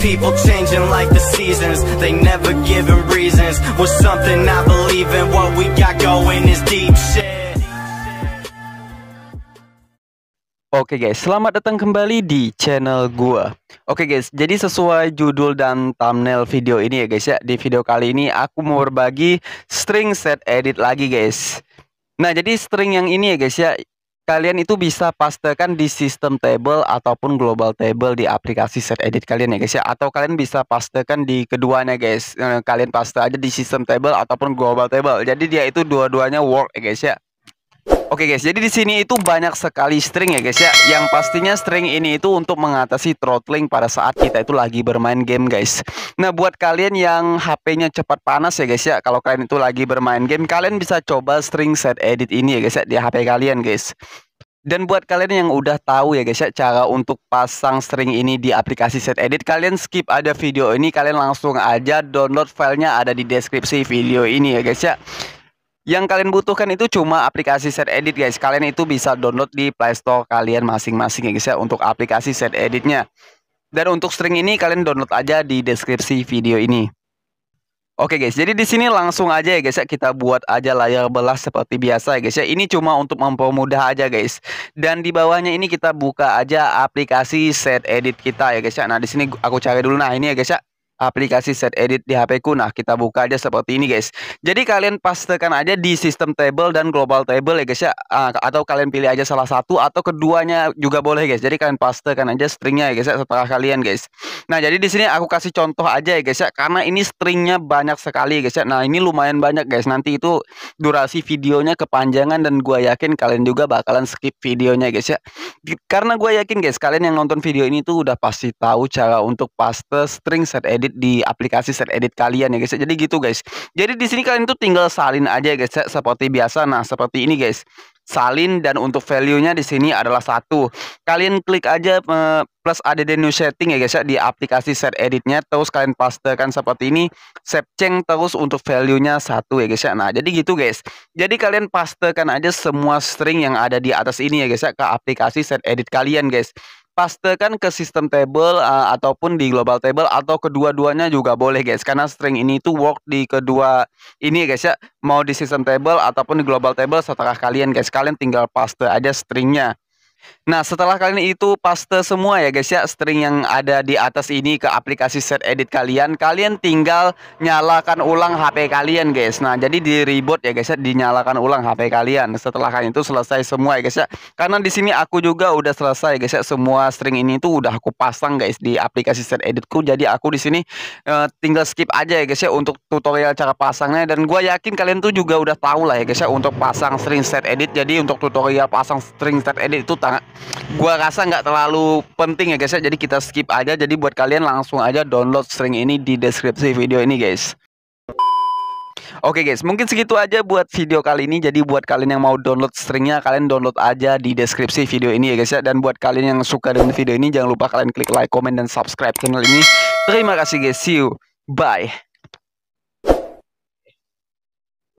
people changing like the seasons They never giving reasons With something I believe in What we got going is deep shit Oke okay guys, selamat datang kembali di channel gua. Oke okay guys, jadi sesuai judul dan thumbnail video ini ya guys ya, di video kali ini aku mau berbagi string set edit lagi guys. Nah, jadi string yang ini ya guys ya, kalian itu bisa pastekan di sistem table ataupun global table di aplikasi set edit kalian ya guys ya atau kalian bisa pastekan di keduanya guys eh, kalian paste aja di sistem table ataupun global table jadi dia itu dua-duanya work ya guys ya Oke guys, jadi di sini itu banyak sekali string ya guys ya. Yang pastinya string ini itu untuk mengatasi throttling pada saat kita itu lagi bermain game guys. Nah, buat kalian yang HP-nya cepat panas ya guys ya, kalau kalian itu lagi bermain game, kalian bisa coba string set edit ini ya guys ya di HP kalian guys. Dan buat kalian yang udah tahu ya guys ya cara untuk pasang string ini di aplikasi set edit Kalian skip ada video ini kalian langsung aja download filenya ada di deskripsi video ini ya guys ya yang kalian butuhkan itu cuma aplikasi Set Edit guys. Kalian itu bisa download di Play Store kalian masing-masing ya guys ya untuk aplikasi Set Editnya. Dan untuk string ini kalian download aja di deskripsi video ini. Oke guys, jadi di sini langsung aja ya guys ya kita buat aja layar belah seperti biasa ya guys ya. Ini cuma untuk mempermudah aja guys. Dan di bawahnya ini kita buka aja aplikasi set edit kita ya guys ya. Nah, di sini aku cari dulu nah ini ya guys ya aplikasi set edit di HP ku. Nah, kita buka aja seperti ini, guys. Jadi kalian pastikan aja di sistem table dan global table ya, guys ya. Ah, atau kalian pilih aja salah satu atau keduanya juga boleh, guys. Jadi kalian pastikan aja stringnya ya, guys ya, setelah kalian, guys. Nah, jadi di sini aku kasih contoh aja ya, guys ya, karena ini stringnya banyak sekali, guys ya. Nah, ini lumayan banyak, guys. Nanti itu durasi videonya kepanjangan dan gua yakin kalian juga bakalan skip videonya, guys ya. Karena gua yakin, guys, kalian yang nonton video ini tuh udah pasti tahu cara untuk paste string set edit edit di aplikasi set edit kalian ya guys. Jadi gitu guys. Jadi di sini kalian tuh tinggal salin aja guys ya, seperti biasa. Nah, seperti ini guys. Salin dan untuk value-nya di sini adalah satu. Kalian klik aja plus add new setting ya guys ya di aplikasi set editnya terus kalian pastekan seperti ini save change terus untuk value-nya satu ya guys ya. Nah, jadi gitu guys. Jadi kalian pastekan aja semua string yang ada di atas ini ya guys ya ke aplikasi set edit kalian guys pastekan ke sistem table uh, ataupun di global table atau kedua-duanya juga boleh guys karena string ini itu work di kedua ini guys ya mau di sistem table ataupun di global table setelah kalian guys kalian tinggal paste aja stringnya Nah, setelah kalian itu paste semua ya guys ya, string yang ada di atas ini ke aplikasi set edit kalian, kalian tinggal nyalakan ulang HP kalian guys. Nah, jadi di reboot ya guys ya, dinyalakan ulang HP kalian setelah kalian itu selesai semua ya guys ya. Karena di sini aku juga udah selesai guys ya, semua string ini tuh udah aku pasang guys di aplikasi set editku. Jadi aku di sini uh, tinggal skip aja ya guys ya untuk tutorial cara pasangnya dan gua yakin kalian tuh juga udah tahu lah ya guys ya untuk pasang string set edit. Jadi untuk tutorial pasang string set edit itu gue gua rasa nggak terlalu penting ya guys ya jadi kita skip aja jadi buat kalian langsung aja download string ini di deskripsi video ini guys Oke okay guys, mungkin segitu aja buat video kali ini. Jadi buat kalian yang mau download stringnya, kalian download aja di deskripsi video ini ya guys ya. Dan buat kalian yang suka dengan video ini, jangan lupa kalian klik like, comment, dan subscribe channel ini. Terima kasih guys, see you, bye.